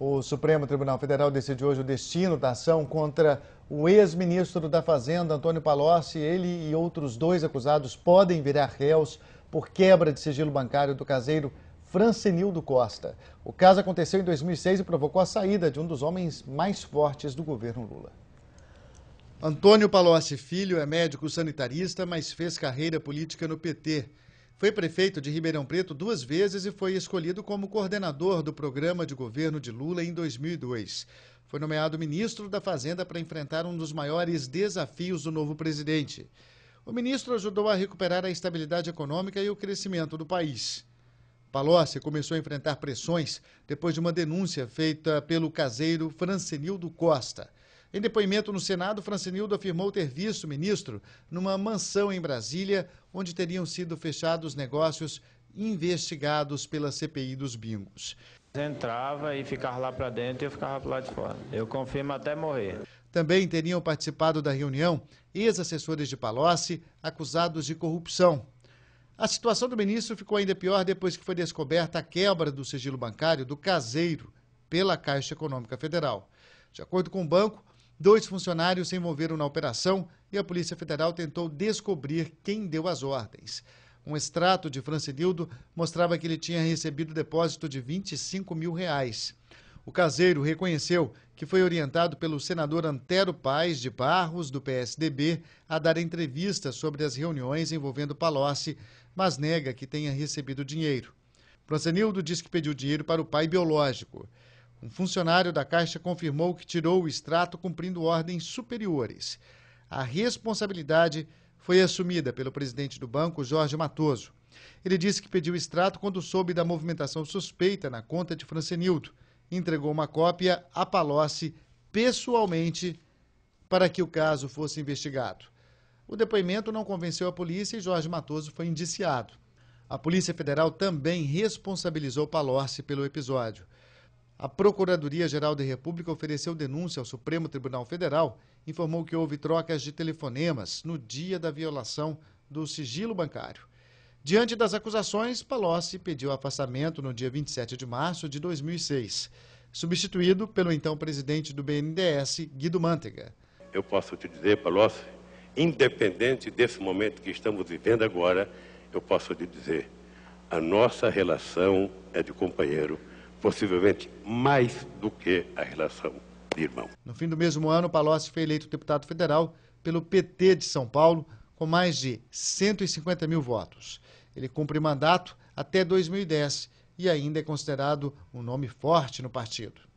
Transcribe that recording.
O Supremo Tribunal Federal decidiu hoje o destino da ação contra o ex-ministro da Fazenda, Antônio Palocci. Ele e outros dois acusados podem virar réus por quebra de sigilo bancário do caseiro Francenildo Costa. O caso aconteceu em 2006 e provocou a saída de um dos homens mais fortes do governo Lula. Antônio Palocci Filho é médico sanitarista, mas fez carreira política no PT. Foi prefeito de Ribeirão Preto duas vezes e foi escolhido como coordenador do programa de governo de Lula em 2002. Foi nomeado ministro da Fazenda para enfrentar um dos maiores desafios do novo presidente. O ministro ajudou a recuperar a estabilidade econômica e o crescimento do país. Palocci começou a enfrentar pressões depois de uma denúncia feita pelo caseiro Francenildo Costa. Em depoimento no Senado, Francinildo afirmou ter visto o ministro numa mansão em Brasília, onde teriam sido fechados negócios investigados pela CPI dos bingos. Entrava e ficava lá para dentro e eu ficava para lá de fora. Eu confirmo até morrer. Também teriam participado da reunião ex-assessores de Palocci, acusados de corrupção. A situação do ministro ficou ainda pior depois que foi descoberta a quebra do sigilo bancário do caseiro pela Caixa Econômica Federal. De acordo com o banco, Dois funcionários se envolveram na operação e a Polícia Federal tentou descobrir quem deu as ordens. Um extrato de Francinildo mostrava que ele tinha recebido depósito de 25 mil reais. O caseiro reconheceu que foi orientado pelo senador Antero Paz de Barros, do PSDB, a dar entrevistas sobre as reuniões envolvendo Palocci, mas nega que tenha recebido dinheiro. Francenildo diz que pediu dinheiro para o pai biológico. Um funcionário da Caixa confirmou que tirou o extrato cumprindo ordens superiores. A responsabilidade foi assumida pelo presidente do banco, Jorge Matoso. Ele disse que pediu extrato quando soube da movimentação suspeita na conta de Francenildo. Entregou uma cópia a Palocci pessoalmente para que o caso fosse investigado. O depoimento não convenceu a polícia e Jorge Matoso foi indiciado. A Polícia Federal também responsabilizou Palocci pelo episódio. A Procuradoria-Geral da República ofereceu denúncia ao Supremo Tribunal Federal, informou que houve trocas de telefonemas no dia da violação do sigilo bancário. Diante das acusações, Palocci pediu afastamento no dia 27 de março de 2006, substituído pelo então presidente do BNDES, Guido Mantega. Eu posso te dizer, Palocci, independente desse momento que estamos vivendo agora, eu posso te dizer, a nossa relação é de companheiro possivelmente mais do que a relação de irmão. No fim do mesmo ano, Palocci foi eleito deputado federal pelo PT de São Paulo com mais de 150 mil votos. Ele cumpre mandato até 2010 e ainda é considerado um nome forte no partido.